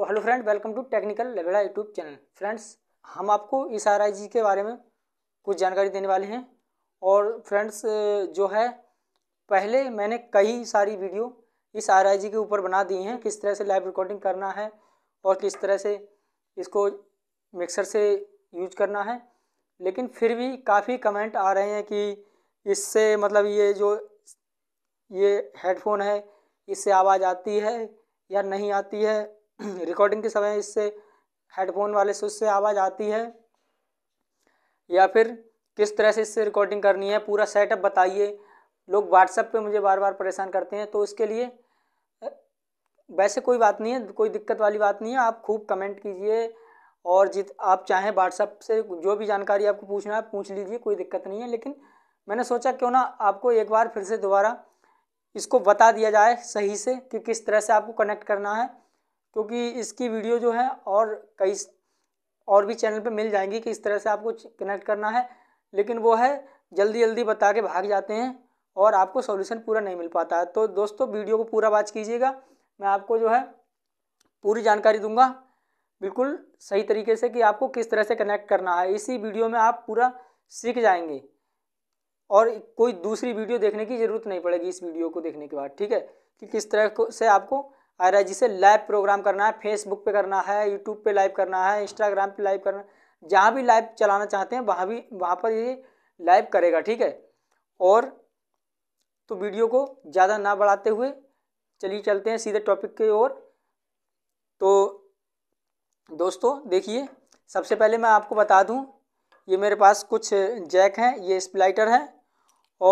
तो hello friend welcome to technical लवेड़ा YouTube channel friends हम आपको इस आर के बारे में कुछ जानकारी देने वाले हैं और फ्रेंड्स जो है पहले मैंने कई सारी वीडियो इस आर के ऊपर बना दी हैं किस तरह से लाइव रिकॉर्डिंग करना है और किस तरह से इसको मिक्सर से यूज करना है लेकिन फिर भी काफ़ी कमेंट आ रहे हैं कि इससे मतलब ये जो ये हेडफोन है इससे आवाज़ आती है या नहीं आती है रिकॉर्डिंग के समय इससे हेडफोन वाले से उससे आवाज़ आती है या फिर किस तरह से इससे रिकॉर्डिंग करनी है पूरा सेटअप बताइए लोग व्हाट्सएप पे मुझे बार बार परेशान करते हैं तो इसके लिए वैसे कोई बात नहीं है कोई दिक्कत वाली बात नहीं है आप खूब कमेंट कीजिए और जित आप चाहें व्हाट्सअप से जो भी जानकारी आपको पूछना है पूछ लीजिए कोई दिक्कत नहीं है लेकिन मैंने सोचा क्यों ना आपको एक बार फिर से दोबारा इसको बता दिया जाए सही से कि किस तरह से आपको कनेक्ट करना है क्योंकि इसकी वीडियो जो है और कई और भी चैनल पे मिल जाएंगी कि इस तरह से आपको कनेक्ट करना है लेकिन वो है जल्दी जल्दी बता के भाग जाते हैं और आपको सॉल्यूशन पूरा नहीं मिल पाता है तो दोस्तों वीडियो को पूरा वाच कीजिएगा मैं आपको जो है पूरी जानकारी दूंगा बिल्कुल सही तरीके से कि आपको किस तरह से कनेक्ट करना है इसी वीडियो में आप पूरा सीख जाएंगे और कोई दूसरी वीडियो देखने की ज़रूरत नहीं पड़ेगी इस वीडियो को देखने के बाद ठीक है कि किस तरह से आपको आ रहा है जिसे लाइव प्रोग्राम करना है फेसबुक पे करना है यूट्यूब पे लाइव करना है इंस्टाग्राम पे लाइव करना जहाँ भी लाइव चलाना चाहते हैं वहाँ भी वहाँ पर ये लाइव करेगा ठीक है और तो वीडियो को ज़्यादा ना बढ़ाते हुए चलिए चलते हैं सीधे टॉपिक की ओर तो दोस्तों देखिए सबसे पहले मैं आपको बता दूँ ये मेरे पास कुछ जैक हैं ये स्प्लाइटर हैं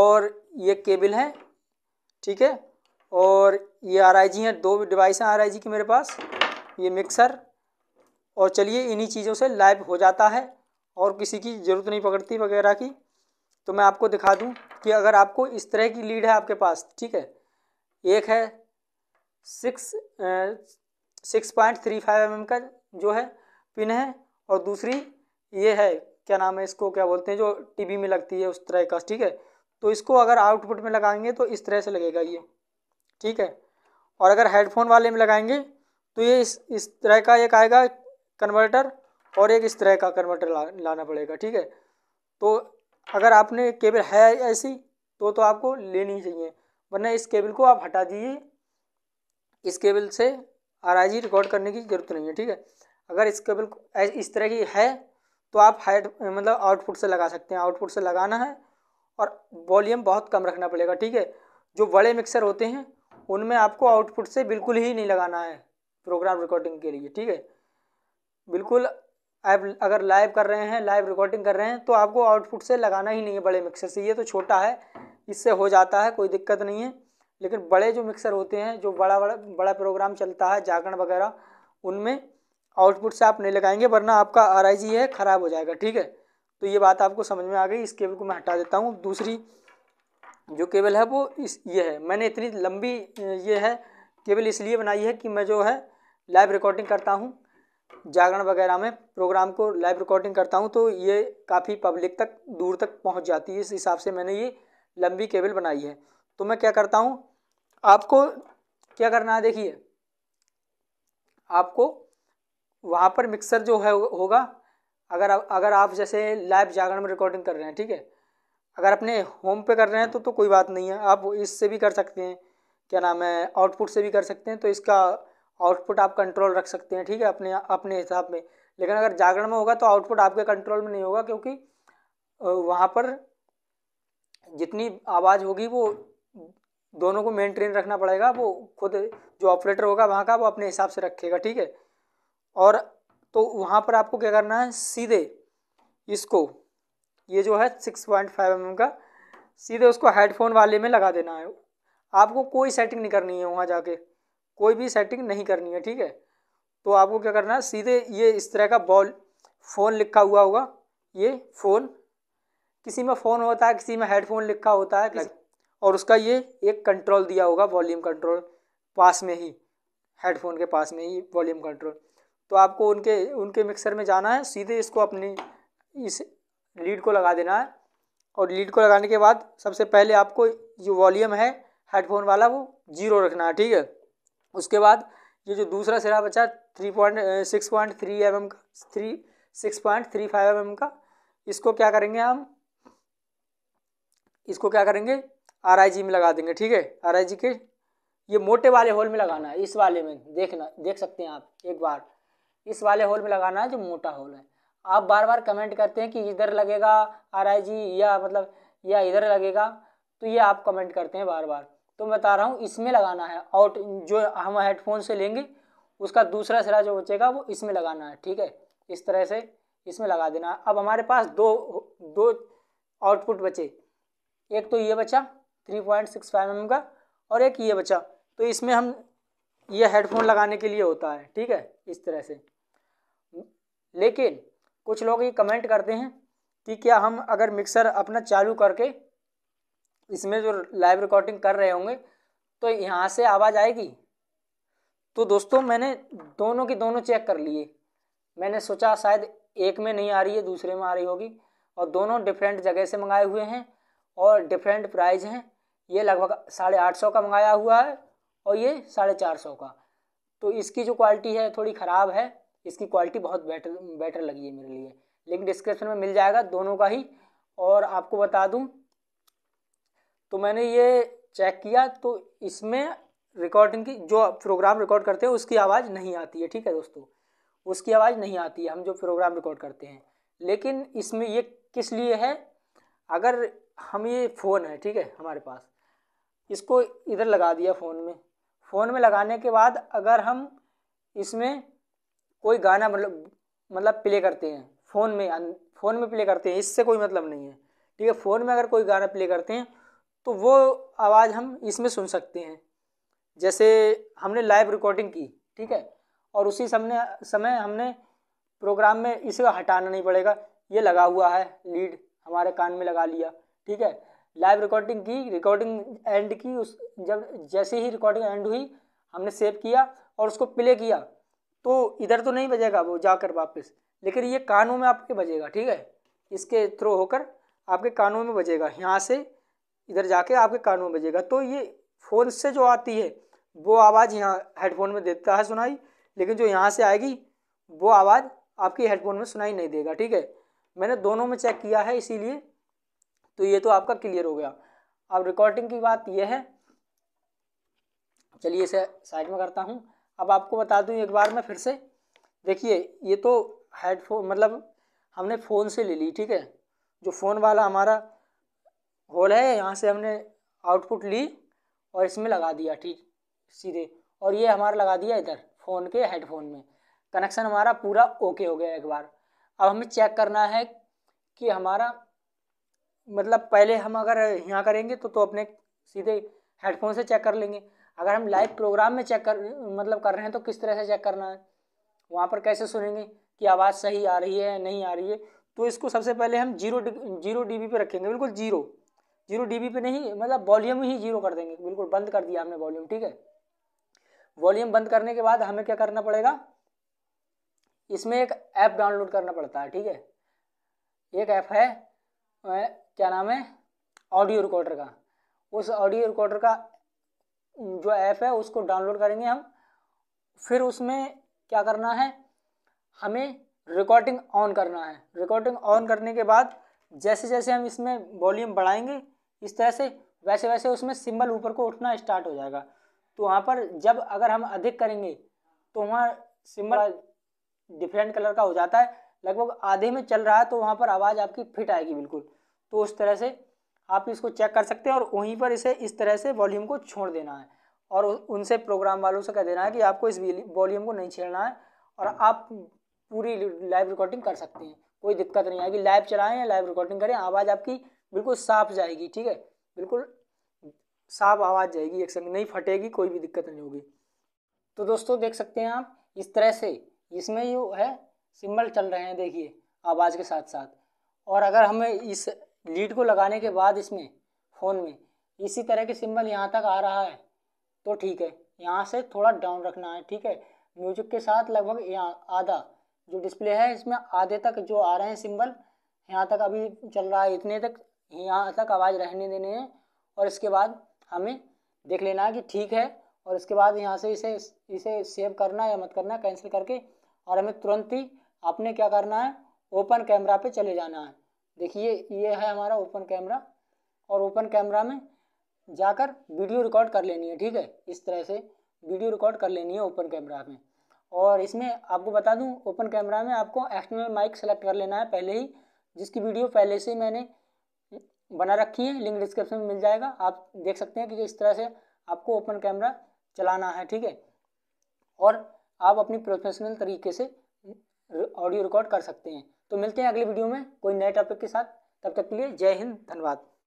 और ये केबल है ठीक है और ये आर आई जी हैं दो डिवाइस हैं आर आई जी की मेरे पास ये मिक्सर और चलिए इन्हीं चीज़ों से लाइव हो जाता है और किसी की ज़रूरत नहीं पकड़ती वगैरह की तो मैं आपको दिखा दूँ कि अगर आपको इस तरह की लीड है आपके पास ठीक है एक है six six point three five M का जो है पिन है और दूसरी ये है क्या नाम है इसको क्या बोलते हैं जो टीवी में लगती है उस तरह का ठीक है तो इसको अगर आउटपुट में लगाएंगे तो इस तरह से लगेगा ये ठीक है और अगर हेडफोन वाले में लगाएंगे तो ये इस इस तरह का एक आएगा कन्वर्टर और एक इस तरह का कन्वर्टर ला, लाना पड़ेगा ठीक है तो अगर आपने केबल है ऐसी तो तो आपको लेनी ही चाहिए वरना इस केबल को आप हटा दीजिए इस केबल से आर रिकॉर्ड करने की ज़रूरत नहीं है ठीक है अगर इस केबल इस तरह की है तो आप हाइड मतलब आउटपुट से लगा सकते हैं आउटपुट से लगाना है और वॉल्यूम बहुत कम रखना पड़ेगा ठीक है जो बड़े मिक्सर होते हैं उनमें आपको आउटपुट से बिल्कुल ही नहीं लगाना है प्रोग्राम रिकॉर्डिंग के लिए ठीक है बिल्कुल आप अगर लाइव कर रहे हैं लाइव रिकॉर्डिंग कर रहे हैं तो आपको आउटपुट से लगाना ही नहीं है बड़े मिक्सर से ये तो छोटा है इससे हो जाता है कोई दिक्कत नहीं है लेकिन बड़े जो मिक्सर होते हैं जो बड़ा बड़ा बड़ा प्रोग्राम चलता है जागरण वगैरह उनमें आउटपुट से आप नहीं लगाएंगे वरना आपका आर है ख़राब हो जाएगा ठीक है तो ये बात आपको समझ में आ गई इस केबल को मैं हटा देता हूँ दूसरी जो केबल है वो इस ये है मैंने इतनी लंबी ये है केबल इसलिए बनाई है कि मैं जो है लाइव रिकॉर्डिंग करता हूँ जागरण वगैरह में प्रोग्राम को लाइव रिकॉर्डिंग करता हूँ तो ये काफ़ी पब्लिक तक दूर तक पहुँच जाती है इस हिसाब से मैंने ये लंबी केबल बनाई है तो मैं क्या करता हूँ आपको क्या करना है देखिए आपको वहाँ पर मिक्सर जो है होगा अगर अगर आप जैसे लाइव जागरण में रिकॉर्डिंग कर रहे हैं ठीक है अगर अपने होम पे कर रहे हैं तो तो कोई बात नहीं है आप इससे भी कर सकते हैं क्या नाम है आउटपुट से भी कर सकते हैं तो इसका आउटपुट आप कंट्रोल रख सकते हैं ठीक है अपने अपने हिसाब में लेकिन अगर जागरण में होगा तो आउटपुट आपके कंट्रोल में नहीं होगा क्योंकि वहाँ पर जितनी आवाज़ होगी वो दोनों को मेनटेन रखना पड़ेगा वो खुद जो ऑपरेटर होगा वहाँ का वो अपने हिसाब से रखेगा ठीक है और तो वहाँ पर आपको क्या करना है सीधे इसको ये जो है सिक्स पॉइंट फाइव एम का सीधे उसको हेडफोन वाले में लगा देना है आपको कोई सेटिंग नहीं करनी है वहाँ जाके कोई भी सेटिंग नहीं करनी है ठीक है तो आपको क्या करना है सीधे ये इस तरह का बॉल फ़ोन लिखा हुआ होगा ये फ़ोन किसी में फ़ोन होता है किसी में हेडफोन लिखा होता है और उसका ये एक कंट्रोल दिया होगा वॉल्यूम कंट्रोल पास में ही हेडफोन के पास में ही वॉल्यूम कंट्रोल तो आपको उनके उनके मिक्सर में जाना है सीधे इसको अपनी इस लीड को लगा देना है और लीड को लगाने के बाद सबसे पहले आपको जो वॉल्यूम है हेडफोन वाला वो जीरो रखना है ठीक है उसके बाद ये जो दूसरा सिरा बचा three point six point three M M का three six point three five M M का इसको क्या करेंगे हम इसको क्या करेंगे आर आई जी में लगा देंगे ठीक है आर आई जी के ये मोटे वाले होल में लगाना है इस वाले में देखना देख सकते हैं आप एक बार इस वाले होल में लगाना है जो मोटा होल है आप बार बार कमेंट करते हैं कि इधर लगेगा आर आई जी या मतलब या इधर लगेगा तो ये आप कमेंट करते हैं बार बार तो मैं बता रहा हूँ इसमें लगाना है आउट जो हम हेडफोन से लेंगे उसका दूसरा सिरा जो बचेगा वो इसमें लगाना है ठीक है इस तरह से इसमें लगा देना है अब हमारे पास दो दो आउटपुट बचे एक तो ये बचा three point six five M का और एक ये बचा तो इसमें हम ये हेडफोन लगाने के लिए होता है ठीक है इस तरह से लेकिन कुछ लोग ये कमेंट करते हैं कि क्या हम अगर मिक्सर अपना चालू करके इसमें जो लाइव रिकॉर्डिंग कर रहे होंगे तो यहाँ से आवाज़ आएगी तो दोस्तों मैंने दोनों की दोनों चेक कर लिए मैंने सोचा शायद एक में नहीं आ रही है दूसरे में आ रही होगी और दोनों डिफरेंट जगह से मंगाए हुए हैं और डिफरेंट प्राइस हैं ये लगभग साढ़े आठ सौ का मंगाया हुआ है और ये साढ़े चार सौ का तो इसकी जो क्वालिटी है थोड़ी ख़राब है इसकी क्वालिटी बहुत बेटर बेटर लगी है मेरे लिए लिंक डिस्क्रिप्शन में मिल जाएगा दोनों का ही और आपको बता दूं तो मैंने ये चेक किया तो इसमें रिकॉर्डिंग की जो प्रोग्राम रिकॉर्ड करते हैं उसकी आवाज़ नहीं आती है ठीक है दोस्तों उसकी आवाज़ नहीं आती है हम जो प्रोग्राम रिकॉर्ड करते हैं लेकिन इसमें ये किस लिए है अगर हम ये फ़ोन है ठीक है हमारे पास इसको इधर लगा दिया फ़ोन में फ़ोन में लगाने के बाद अगर हम इसमें कोई गाना मतलब मतलब प्ले करते हैं फ़ोन में फ़ोन में प्ले करते हैं इससे कोई मतलब नहीं है ठीक है फ़ोन में अगर कोई गाना प्ले करते हैं तो वो आवाज़ हम इसमें सुन सकते हैं जैसे हमने लाइव रिकॉर्डिंग की ठीक है और उसी समय समय हमने प्रोग्राम में इसे हटाना नहीं पड़ेगा ये लगा हुआ है लीड हमारे कान में लगा लिया ठीक है लाइव रिकॉर्डिंग की रिकॉर्डिंग एंड की उस जब जैसे ही रिकॉर्डिंग एंड हुई हमने सेव किया और उसको प्ले किया तो इधर तो नहीं बजेगा वो जाकर वापस लेकिन ये कानों में आपके बजेगा ठीक है इसके थ्रू होकर आपके कानों में बजेगा यहाँ से इधर जाके आपके कानों में बजेगा तो ये फ़ोन से जो आती है वो आवाज़ यहाँ हेडफोन में देता है सुनाई लेकिन जो यहाँ से आएगी वो आवाज़ आपकी हेडफोन में सुनाई नहीं देगा ठीक है मैंने दोनों में चेक किया है इसीलिए तो ये तो आपका क्लियर हो गया अब रिकॉर्डिंग की बात यह है चलिए इसे साइड में करता हूँ अब आपको बता दूं एक बार मैं फिर से देखिए ये तो हेडफोन मतलब हमने फ़ोन से ले ली ठीक है जो फ़ोन वाला हमारा होल है यहाँ से हमने आउटपुट ली और इसमें लगा दिया ठीक सीधे और ये हमारा लगा दिया इधर फ़ोन के हेडफोन में कनेक्शन हमारा पूरा ओके हो गया एक बार अब हमें चेक करना है कि हमारा मतलब पहले हम अगर यहाँ करेंगे तो तो अपने सीधे हेडफोन से चेक कर लेंगे अगर हम लाइव प्रोग्राम में चेक कर मतलब कर रहे हैं तो किस तरह से चेक करना है वहाँ पर कैसे सुनेंगे कि आवाज़ सही आ रही है नहीं आ रही है तो इसको सबसे पहले हम जीरो जीरो डी पे रखेंगे बिल्कुल जीरो जीरो डी पे नहीं मतलब वॉल्यूम ही जीरो कर देंगे बिल्कुल बंद कर दिया हमने वॉल्यूम ठीक है वॉल्यूम बंद करने के बाद हमें क्या करना पड़ेगा इसमें एक ऐप डाउनलोड करना पड़ता है ठीक है एक ऐप है क्या नाम है ऑडियो रिकॉर्डर का उस ऑडियो रिकॉर्डर का जो ऐप है उसको डाउनलोड करेंगे हम फिर उसमें क्या करना है हमें रिकॉर्डिंग ऑन करना है रिकॉर्डिंग ऑन करने के बाद जैसे जैसे हम इसमें वॉल्यूम बढ़ाएंगे इस तरह से वैसे वैसे उसमें सिंबल ऊपर को उठना स्टार्ट हो जाएगा तो वहाँ पर जब अगर हम अधिक करेंगे तो वहाँ सिंबल डिफरेंट कलर का हो जाता है लगभग आधे में चल रहा है तो वहाँ पर आवाज़ आपकी फिट आएगी बिल्कुल तो उस तरह से आप इसको चेक कर सकते हैं और वहीं पर इसे इस तरह से वॉल्यूम को छोड़ देना है और उनसे प्रोग्राम वालों से कह देना है कि आपको इस वॉल्यूम को नहीं छेड़ना है और आप पूरी लाइव रिकॉर्डिंग कर सकते हैं कोई दिक्कत नहीं आएगी लाइव चलाएं या लाइव रिकॉर्डिंग करें आवाज़ आपकी बिल्कुल साफ जाएगी ठीक है बिल्कुल साफ आवाज़ जाएगी एक संग नहीं फटेगी कोई भी दिक्कत नहीं होगी तो दोस्तों देख सकते हैं आप इस तरह से इसमें जो है सिम्बल चल रहे हैं देखिए आवाज़ के साथ साथ और अगर हमें इस लीड को लगाने के बाद इसमें फ़ोन में इसी तरह के सिंबल यहाँ तक आ रहा है तो ठीक है यहाँ से थोड़ा डाउन रखना है ठीक है म्यूजिक के साथ लगभग यहाँ आधा जो डिस्प्ले है इसमें आधे तक जो आ रहे हैं सिंबल यहाँ तक अभी चल रहा है इतने तक यहाँ तक आवाज़ रहने देने हैं और इसके बाद हमें देख लेना है कि ठीक है और इसके बाद यहाँ से इसे इसे सेव करना या मत करना कैंसिल करके और हमें तुरंत ही आपने क्या करना है ओपन कैमरा पे चले जाना है देखिए ये है हमारा ओपन कैमरा और ओपन कैमरा में जाकर वीडियो रिकॉर्ड कर लेनी है ठीक है इस तरह से वीडियो रिकॉर्ड कर लेनी है ओपन कैमरा में और इसमें आपको बता दूं ओपन कैमरा में आपको एक्सटर्नल माइक सेलेक्ट कर लेना है पहले ही जिसकी वीडियो पहले से ही मैंने बना रखी है लिंक डिस्क्रिप्शन में मिल जाएगा आप देख सकते हैं कि इस तरह से आपको ओपन कैमरा चलाना है ठीक है और आप अपनी प्रोफेशनल तरीके से ऑडियो रिकॉर्ड कर सकते हैं तो मिलते हैं अगले वीडियो में कोई नए टॉपिक के साथ तब तक के लिए जय हिंद धन्यवाद